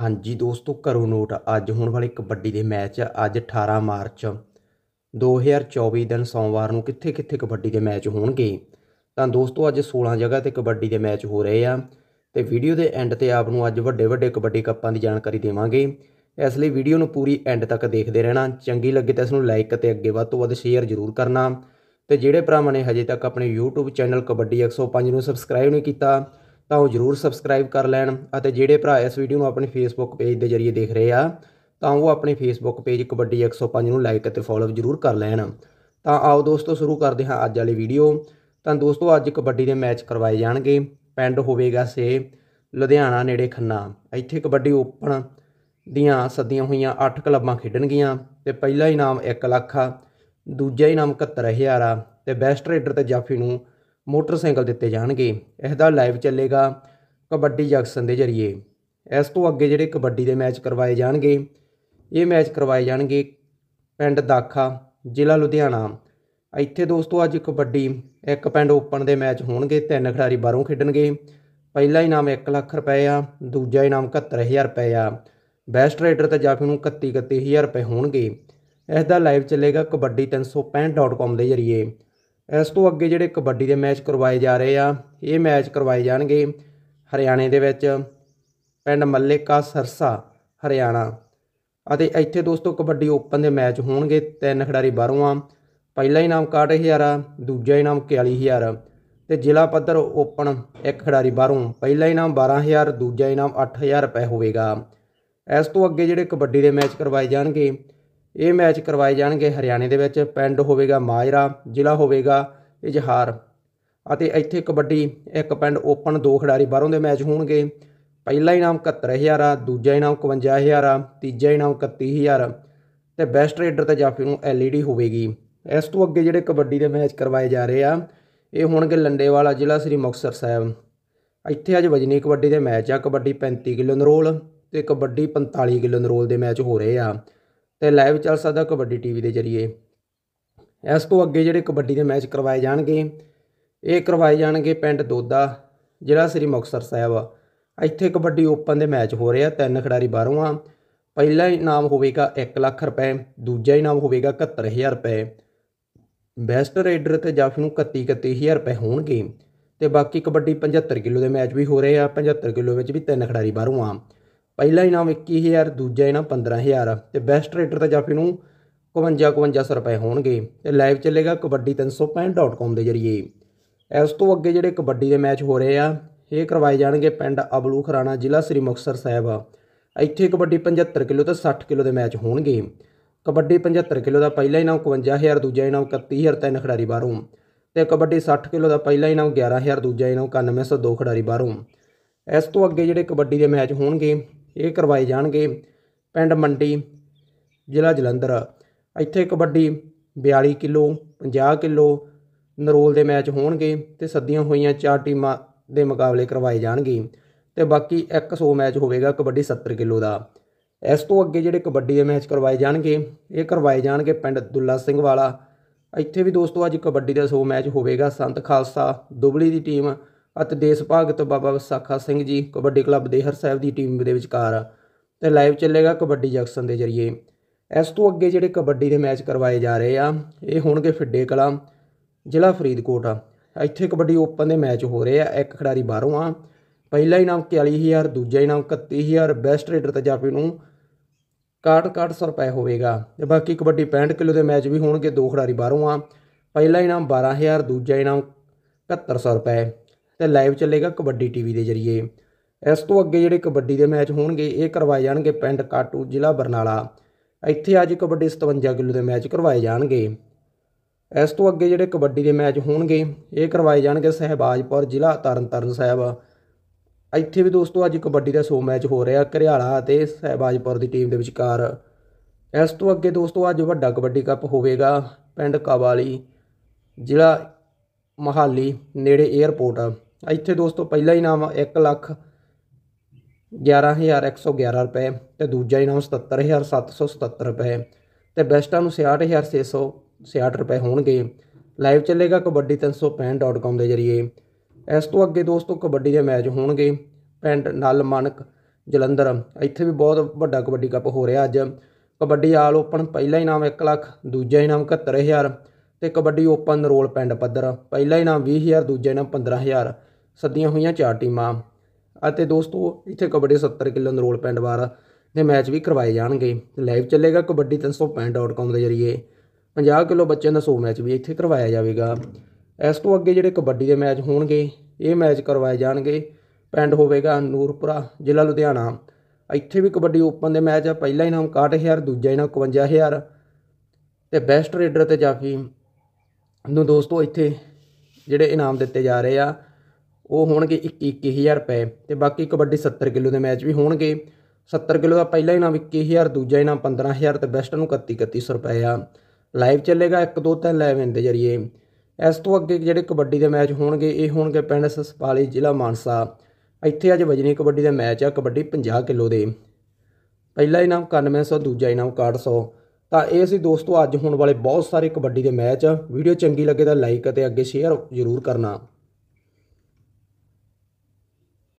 ਹਾਂਜੀ ਦੋਸਤੋ ਕਰੋ ਨੋਟ ਅੱਜ ਹੋਣ ਵਾਲੇ ਕਬੱਡੀ ਦੇ ਮੈਚ ਅੱਜ 18 ਮਾਰਚ 2024 ਦਿਨ ਸੋਮਵਾਰ ਨੂੰ ਕਿੱਥੇ-ਕਿੱਥੇ ਕਬੱਡੀ ਦੇ ਮੈਚ ਹੋਣਗੇ ਤਾਂ ਦੋਸਤੋ ਅੱਜ 16 ਜਗ੍ਹਾ ਤੇ ਕਬੱਡੀ ਦੇ ਮੈਚ ਹੋ ਰਹੇ ਆ ਤੇ ਵੀਡੀਓ ਦੇ ਐਂਡ ਤੇ ਆਪ ਨੂੰ ਅੱਜ ਵੱਡੇ-ਵੱਡੇ ਕਬੱਡੀ ਕੱਪਾਂ ਦੀ ਜਾਣਕਾਰੀ ਦੇਵਾਂਗੇ ਇਸ ਲਈ ਵੀਡੀਓ ਨੂੰ ਪੂਰੀ ਐਂਡ ਤੱਕ ਦੇਖਦੇ ਰਹਿਣਾ ਚੰਗੀ ਲੱਗੇ ਤਾਂ ਇਸ ਨੂੰ ਲਾਈਕ ਤੇ ਅੱਗੇ ਵੱਧ ਤੋਂ ਵੱਧ ਸ਼ੇਅਰ ਜ਼ਰੂਰ ਕਰਨਾ ਤੇ ਜਿਹੜੇ ਭਰਾਵਾਂ ਨੇ ਹਜੇ ਤੱਕ ਆਪਣੇ YouTube ਚੈਨਲ ਕਬੱਡੀ 105 ਨੂੰ ਸਬਸਕ੍ਰਾਈਬ ਨਹੀਂ ਕੀਤਾ ਤਾਂ ਉਹ ਜਰੂਰ ਸਬਸਕ੍ਰਾਈਬ ਕਰ ਲੈਣ ਅਤੇ ਜਿਹੜੇ ਭਰਾ ਇਸ ਵੀਡੀਓ ਨੂੰ ਆਪਣੇ ਫੇਸਬੁੱਕ ਪੇਜ ਦੇ ਜ਼ਰੀਏ ਦੇਖ ਰਹੇ ਆ ਤਾਂ ਉਹ ਆਪਣੇ ਫੇਸਬੁੱਕ ਪੇਜ ਕਬੱਡੀ 105 ਨੂੰ ਲਾਈਕ ਅਤੇ ਫੋਲੋ ਜਰੂਰ ਕਰ ਲੈਣ ਤਾਂ ਆਓ ਦੋਸਤੋ ਸ਼ੁਰੂ ਕਰਦੇ ਹਾਂ ਅੱਜ ਵਾਲੀ ਵੀਡੀਓ ਤਾਂ ਦੋਸਤੋ ਅੱਜ ਕਬੱਡੀ ਦੇ ਮੈਚ ਕਰਵਾਏ ਜਾਣਗੇ ਪਿੰਡ ਹੋਵੇਗਾ ਸੇ ਲੁਧਿਆਣਾ ਨੇੜੇ ਖੰਨਾ ਇੱਥੇ ਕਬੱਡੀ ਓਪਨ ਦੀਆਂ ਸੱਦੀਆਂ ਹੋਈਆਂ 8 ਕਲੱਬਾਂ ਖੇਡਣਗੀਆਂ ਤੇ ਪਹਿਲਾ ਇਨਾਮ 1 ਲੱਖ ਆ ਦੂਜਾ ਇਨਾਮ 71000 ਆ ਤੇ ਬੈਸਟ ਰੇਡਰ ਤੇ ਜਾਫੀ ਨੂੰ ਮੋਟਰਸਾਈਕਲ ਦਿੱਤੇ ਜਾਣਗੇ ਇਸ ਦਾ ਲਾਈਵ ਚੱਲੇਗਾ ਕਬੱਡੀ ਜੰਕਸ਼ਨ ਦੇ ਜ਼ਰੀਏ ਇਸ ਤੋਂ ਅੱਗੇ ਜਿਹੜੇ ਕਬੱਡੀ ਦੇ ਮੈਚ ਕਰਵਾਏ ਜਾਣਗੇ ਇਹ ਮੈਚ ਕਰਵਾਏ ਜਾਣਗੇ ਪਿੰਡ ਦਾਖਾ ਜ਼ਿਲ੍ਹਾ ਲੁਧਿਆਣਾ ਇੱਥੇ ਦੋਸਤੋ ਅੱਜ ਕਬੱਡੀ ਇੱਕ ਪਿੰਡ ਓਪਨ ਦੇ ਮੈਚ ਹੋਣਗੇ ਤਿੰਨ ਖਿਡਾਰੀ ਬਾਹਰੋਂ ਖੇਡਣਗੇ ਪਹਿਲਾ ਇਨਾਮ 1 ਲੱਖ ਰੁਪਏ ਆ ਦੂਜਾ ਇਨਾਮ 71000 ਰੁਪਏ ਆ ਬੈਸਟ ਰੇਡਰ ਤੇ ਜਾਫੀ ਨੂੰ 31 31000 ਰੁਪਏ ਹੋਣਗੇ ਇਸ ਦਾ ਲਾਈਵ ਚੱਲੇਗਾ 365.com ਦੇ ਜ਼ਰੀਏ ਇਸ ਤੋਂ ਅੱਗੇ ਜਿਹੜੇ ਕਬੱਡੀ ਦੇ ਮੈਚ ਕਰਵਾਏ ਜਾ ਰਹੇ ਆ ਇਹ ਮੈਚ ਕਰਵਾਏ ਜਾਣਗੇ ਹਰਿਆਣੇ ਦੇ ਵਿੱਚ ਪਿੰਡ ਮੱਲੇਕਾ ਸਰਸਾ ਹਰਿਆਣਾ ਅਤੇ ਇੱਥੇ ਦੋਸਤੋ ਕਬੱਡੀ ਓਪਨ ਦੇ ਮੈਚ ਹੋਣਗੇ ਤਿੰਨ ਖਿਡਾਰੀ ਬਾਹਰੋਂ ਆ ਪਹਿਲਾ ਇਨਾਮ 61000 ਆ ਦੂਜਾ ਇਨਾਮ 41000 ਤੇ ਜ਼ਿਲ੍ਹਾ ਪੱਧਰ ਓਪਨ ਇੱਕ ਖਿਡਾਰੀ ਬਾਹਰੋਂ ਪਹਿਲਾ ਇਨਾਮ 12000 ਦੂਜਾ ਇਨਾਮ 8000 ਰੁਪਏ ਹੋਵੇਗਾ ਇਸ ਤੋਂ ਅੱਗੇ ਜਿਹੜੇ ਕਬੱਡੀ ਦੇ ਮੈਚ ਕਰਵਾਏ ਜਾਣਗੇ ਇਹ ਮੈਚ ਕਰਵਾਏ ਜਾਣਗੇ ਹਰਿਆਣੇ ਦੇ ਵਿੱਚ ਪਿੰਡ ਹੋਵੇਗਾ ਮਾਜਰਾ ਜ਼ਿਲ੍ਹਾ ਹੋਵੇਗਾ ਇਜਹਾਰ ਅਤੇ ਇੱਥੇ ਕਬੱਡੀ ਇੱਕ ਪਿੰਡ ਓਪਨ ਦੋ ਖਿਡਾਰੀ ਬਾਹਰੋਂ ਦੇ ਮੈਚ ਹੋਣਗੇ ਪਹਿਲਾ ਇਨਾਮ 71000 ਆ ਦੂਜਾ ਇਨਾਮ 51000 ਆ ਤੀਜਾ ਇਨਾਮ 31000 ਤੇ ਬੈਸਟ ਰੇਡਰ ਤੇ ਜਾਫੀ ਨੂੰ ਐਲਈਡੀ ਹੋਵੇਗੀ ਇਸ ਤੋਂ ਅੱਗੇ ਜਿਹੜੇ ਕਬੱਡੀ ਦੇ ਮੈਚ ਕਰਵਾਏ ਜਾ ਰਹੇ ਆ ਇਹ ਹੋਣਗੇ ਲੰਡੇਵਾਲਾ ਜ਼ਿਲ੍ਹਾ ਸ੍ਰੀ ਮੁਕਤਸਰ ਸਾਹਿਬ ਇੱਥੇ ਅੱਜ ਵਜਨੀ ਕਬੱਡੀ ਦੇ ਮੈਚ ਆ ਕਬੱਡੀ 35 ਕਿਲੋ ਨਰੋਲ ਤੇ ਕਬੱਡੀ 45 ਕਿਲੋ ਨਰੋਲ ਦੇ ਮੈਚ ਹੋ ਰਹੇ ਆ ਤੇ ਲਾਈਵ ਚੱਲ ਸਕਦਾ ਕਬੱਡੀ ਟੀਵੀ ਦੇ ਜ਼ਰੀਏ ਇਸ ਤੋਂ ਅੱਗੇ ਜਿਹੜੇ ਕਬੱਡੀ ਦੇ ਮੈਚ ਕਰਵਾਏ ਜਾਣਗੇ ਇਹ ਕਰਵਾਏ ਜਾਣਗੇ ਪਿੰਡ ਦੋਦਾ ਜਿਹੜਾ ਸ੍ਰੀ ਮੁਕਤਸਰ ਸਾਹਿਬ ਆ ਇੱਥੇ ਕਬੱਡੀ ਓਪਨ ਦੇ ਮੈਚ ਹੋ ਰਹੇ ਆ ਤਿੰਨ ਖਿਡਾਰੀ ਬਾਹਰੋਂ ਆ ਪਹਿਲਾ ਇਨਾਮ ਹੋਵੇਗਾ 1 ਲੱਖ ਰੁਪਏ ਦੂਜਾ ਇਨਾਮ ਹੋਵੇਗਾ 71000 ਰੁਪਏ ਬੈਸਟ ਰੇਡਰ ਤੇ ਜਾਫ ਨੂੰ 31 31000 ਰੁਪਏ ਹੋਣਗੇ ਤੇ ਬਾਕੀ ਕਬੱਡੀ 75 ਕਿਲੋ ਦੇ ਮੈਚ ਵੀ ਹੋ ਰਹੇ ਆ 75 ਕਿਲੋ ਵਿੱਚ ਵੀ ਤਿੰਨ ਖਿਡਾਰੀ ਬਾਹਰੋਂ ਆ ਪਹਿਲਾ ਇਨਾਮ 21000 ਦੂਜਾ ਇਨਾਮ 15000 ਤੇ ਬੈਸਟ ਰੇਟਰ ਦਾ ਜਾਫੀ ਨੂੰ 55-5500 ਰੁਪਏ ਹੋਣਗੇ ਤੇ ਲਾਈਵ ਚੱਲੇਗਾ kabaddi365.com ਦੇ ਜਰੀਏ ਇਸ ਤੋਂ ਅੱਗੇ ਜਿਹੜੇ ਕਬੱਡੀ ਦੇ ਮੈਚ ਹੋ ਰਹੇ ਆ ਇਹ ਕਰਵਾਏ ਜਾਣਗੇ ਪਿੰਡ ਅਬਲੂ ਖਰਾਣਾ ਜ਼ਿਲ੍ਹਾ ਸ੍ਰੀ ਮੁਕਤਸਰ ਸਾਹਿਬ ਇੱਥੇ ਕਬੱਡੀ 75 ਕਿਲੋ ਤੇ 60 ਕਿਲੋ ਦੇ ਮੈਚ ਹੋਣਗੇ ਕਬੱਡੀ 75 ਕਿਲੋ ਦਾ ਪਹਿਲਾ ਇਨਾਮ 51000 ਦੂਜਾ ਇਨਾਮ 31000 ਤਿੰਨ ਖਿਡਾਰੀ ਬਾਹਰੋਂ ਤੇ ਕਬੱਡੀ 60 ਕਿਲੋ ਦਾ ਪਹਿਲਾ ਇਨਾਮ 11000 ਦੂਜਾ ਇਨਾਮ 9102 ਖਿਡਾਰੀ ਬਾਹਰੋਂ ਇਸ ਤੋਂ ਅੱਗੇ ਜਿਹੜੇ ਕਬੱਡੀ ਦੇ ਮੈਚ ਹੋਣਗੇ ਇਹ ਕਰਵਾਏ ਜਾਣਗੇ ਪਿੰਡ ਮੰਡੀ ਜ਼ਿਲ੍ਹਾ ਜਲੰਧਰ ਇੱਥੇ ਕਬੱਡੀ 42 ਕਿਲੋ 50 ਕਿਲੋ ਨਰੋਲ ਦੇ ਮੈਚ ਹੋਣਗੇ ਤੇ ਸੱਦੀਆਂ ਹੋਈਆਂ ਚਾਰ ਟੀਮਾਂ ਦੇ ਮੁਕਾਬਲੇ ਕਰਵਾਏ ਜਾਣਗੇ ਤੇ ਬਾਕੀ 100 ਮੈਚ ਹੋਵੇਗਾ ਕਬੱਡੀ 70 ਕਿਲੋ ਦਾ ਇਸ ਤੋਂ ਅੱਗੇ ਜਿਹੜੇ ਕਬੱਡੀ ਦੇ ਮੈਚ ਕਰਵਾਏ ਜਾਣਗੇ ਇਹ ਕਰਵਾਏ ਜਾਣਗੇ ਪਿੰਡ ਦੁੱਲਾ ਸਿੰਘ ਵਾਲਾ ਇੱਥੇ ਵੀ ਦੋਸਤੋ ਅੱਜ ਕਬੱਡੀ ਦਾ 100 ਮੈਚ ਹੋਵੇਗਾ ਸੰਤ ਖਾਲਸਾ ਦੁਬਲੀ ਦੀ ਟੀਮ ਅਤੇ ਦੇਸ਼ ਭਗਤ ਬਾਬਾ ਸਾਖਾ ਸਿੰਘ ਜੀ ਕਬੱਡੀ ਕਲੱਬ ਦੇਹਰ ਸਾਹਿਬ ਦੀ ਟੀਮ ਦੇ ਵਿਚਕਾਰ ਤੇ ਲਾਈਵ ਚੱਲੇਗਾ ਕਬੱਡੀ ਜੰਕਸ਼ਨ ਦੇ ਜ਼ਰੀਏ ਇਸ ਤੋਂ ਅੱਗੇ ਜਿਹੜੇ ਕਬੱਡੀ ਦੇ ਮੈਚ ਕਰਵਾਏ ਜਾ ਰਹੇ ਆ ਇਹ ਹੋਣਗੇ ਫਿੱਡੇ ਕਲਾਂ ਜ਼ਿਲ੍ਹਾ ਫਰੀਦਕੋਟ ਆ ਇੱਥੇ ਕਬੱਡੀ ਓਪਨ ਦੇ ਮੈਚ ਹੋ ਰਹੇ ਆ ਇੱਕ ਖਿਡਾਰੀ ਬਾਹਰੋਂ ਆ ਪਹਿਲਾ ਇਨਾਮ 41000 ਦੂਜਾ ਇਨਾਮ 31000 ਬੈਸਟ ਰੇਡਰ ਤੇ ਜਾਪੀ ਨੂੰ 61 ਰੁਪਏ ਹੋਵੇਗਾ ਤੇ ਬਾਕੀ ਕਬੱਡੀ 65 ਕਿਲੋ ਦੇ ਮੈਚ ਵੀ ਹੋਣਗੇ ਦੋ ਖਿਡਾਰੀ ਬਾਹਰੋਂ ਆ ਪਹਿਲਾ ਇਨਾਮ 12000 ਦੂਜਾ ਇਨਾਮ 7100 ਰੁਪਏ ਤੇ ਲਾਈਵ ਚੱਲੇਗਾ ਕਬੱਡੀ ਟੀਵੀ ਦੇ ਜ਼ਰੀਏ ਇਸ ਤੋਂ ਅੱਗੇ ਜਿਹੜੇ ਕਬੱਡੀ ਦੇ ਮੈਚ ਹੋਣਗੇ ਇਹ ਕਰਵਾਏ ਜਾਣਗੇ ਪਿੰਡ ਕਾਟੂ ਜ਼ਿਲ੍ਹਾ ਬਰਨਾਲਾ ਇੱਥੇ ਅੱਜ ਕਬੱਡੀ 57 ਕਿਲੋ ਦੇ ਮੈਚ ਕਰਵਾਏ ਜਾਣਗੇ ਇਸ ਤੋਂ ਅੱਗੇ ਜਿਹੜੇ ਕਬੱਡੀ ਦੇ ਮੈਚ ਹੋਣਗੇ ਇਹ ਕਰਵਾਏ ਜਾਣਗੇ ਸਹਿਬਾਜਪੁਰ ਜ਼ਿਲ੍ਹਾ ਤਰਨਤਾਰਨ ਸਾਹਿਬ ਇੱਥੇ ਵੀ ਦੋਸਤੋ ਅੱਜ ਕਬੱਡੀ ਦਾ 100 ਮੈਚ ਹੋ ਰਿਹਾ ਕਰਿਆਲਾ ਅਤੇ ਸਹਿਬਾਜਪੁਰ ਦੀ ਟੀਮ ਦੇ ਵਿਚਕਾਰ ਇਸ ਤੋਂ ਅੱਗੇ ਦੋਸਤੋ ਅੱਜ ਵੱਡਾ ਕਬੱਡੀ ਕੱਪ ਹੋਵੇਗਾ ਪਿੰਡ ਕਾਵਾਲੀ ਜ਼ਿਲ੍ਹਾ ਮਹਾਲੀ ਨੇੜੇ 에ਅਰਪੋਰਟ ਇੱਥੇ ਦੋਸਤੋ ਪਹਿਲਾ ਇਨਾਮ 1 ਲੱਖ 11111 ਰੁਪਏ ਤੇ ਦੂਜਾ ਇਨਾਮ 77777 ਰੁਪਏ ਤੇ ਬੈਸਟਾਂ ਨੂੰ 66666 ਰੁਪਏ ਹੋਣਗੇ ਲਾਈਵ ਚੱਲੇਗਾ kabaddi365.com ਦੇ ਜਰੀਏ ਇਸ ਤੋਂ ਅੱਗੇ ਦੋਸਤੋ ਕਬੱਡੀ ਦੇ ਮੈਚ ਹੋਣਗੇ ਪਿੰਡ ਨਲ ਮਾਨਕ ਜਲੰਧਰ ਇੱਥੇ ਵੀ ਬਹੁਤ ਵੱਡਾ ਕਬੱਡੀ ਕੱਪ ਹੋ ਰਿਹਾ ਅੱਜ ਕਬੱਡੀ ਆਲ ਓਪਨ ਪਹਿਲਾ ਇਨਾਮ 1 ਲੱਖ ਦੂਜਾ ਇਨਾਮ 71000 ਤੇ ਕਬੱਡੀ ਓਪਨ ਰੋਲ ਪਿੰਡ ਪੱਧਰ ਪਹਿਲਾ ਇਨਾਮ 20000 ਦੂਜਾ ਇਨਾਮ 15000 ਸੱਦੀਆਂ ਹੋਈਆਂ ਚਾਰ ਟੀਮਾਂ ਅਤੇ ਦੋਸਤੋ ਇੱਥੇ ਕਬੱਡੀ 70 ਕਿਲੋ ਨਰੋਲ ਪਿੰਡ ਵਾਰ ਦੇ ਮੈਚ ਵੀ ਕਰਵਾਏ ਜਾਣਗੇ ਲਾਈਵ ਚੱਲੇਗਾ ਕਬੱਡੀ 365.com ਦੇ ਜ਼ਰੀਏ 50 ਕਿਲੋ ਬੱਚਿਆਂ ਦਾ 100 ਮੈਚ ਵੀ ਇੱਥੇ ਕਰਵਾਇਆ ਜਾਵੇਗਾ ਇਸ ਤੋਂ ਅੱਗੇ ਜਿਹੜੇ ਕਬੱਡੀ ਦੇ ਮੈਚ ਹੋਣਗੇ ਇਹ ਮੈਚ ਕਰਵਾਏ ਜਾਣਗੇ ਪਿੰਡ ਹੋਵੇਗਾ ਨੂਰਪੁਰਾ ਜ਼ਿਲ੍ਹਾ ਲੁਧਿਆਣਾ ਇੱਥੇ ਵੀ ਕਬੱਡੀ ਓਪਨ ਦੇ ਮੈਚ ਆ ਪਹਿਲਾ ਇਨਾਮ 61000 ਦੂਜਾ ਇਨਾਮ 51000 ਤੇ ਬੈਸਟ ਰੇਡਰ ਤੇ ਜਾਫੀ ਨੂੰ ਦੋਸਤੋ ਇੱਥੇ ਜਿਹੜੇ ਇਨਾਮ ਦਿੱਤੇ ਜਾ ਰਹੇ ਆ ਉਹ ਹੋਣਗੇ 21000 ਰੁਪਏ ਤੇ ਬਾਕੀ ਕਬੱਡੀ 70 ਕਿਲੋ ਦੇ ਮੈਚ ਵੀ ਹੋਣਗੇ 70 ਕਿਲੋ ਦਾ ਪਹਿਲਾ ਇਨਾਮ 21000 ਦੂਜਾ ਇਨਾਮ 15000 ਤੇ ਬੈਸਟ ਨੂੰ 31 3100 ਰੁਪਏ ਆ ਲਾਈਵ ਚੱਲੇਗਾ 1 2 3 11 ਦੇ ਜਰੀਏ ਇਸ ਤੋਂ ਅੱਗੇ ਜਿਹੜੇ ਕਬੱਡੀ ਦੇ ਮੈਚ ਹੋਣਗੇ ਇਹ ਹੋਣਗੇ ਪਿੰਡ ਸਸਪਾਲੀ ਜ਼ਿਲ੍ਹਾ ਮਾਨਸਾ ਇੱਥੇ ਅੱਜ ਵਜਨੀ ਕਬੱਡੀ ਦਾ ਮੈਚ ਆ ਕਬੱਡੀ 50 ਕਿਲੋ ਦੇ ਪਹਿਲਾ ਇਨਾਮ 9900 ਦੂਜਾ ਇਨਾਮ 6100 ਤਾਂ ਇਹ ਸੀ ਦੋਸਤੋ ਅੱਜ ਹੋਣ ਵਾਲੇ ਬਹੁਤ ਸਾਰੇ ਕਬੱਡੀ ਦੇ ਮੈਚ ਵੀਡੀਓ ਚੰਗੀ ਲੱਗੇ ਤਾਂ ਲਾਈਕ ਅਤੇ ਅੱਗੇ ਸ਼ੇਅਰ ਜ਼ਰੂਰ ਕਰਨਾ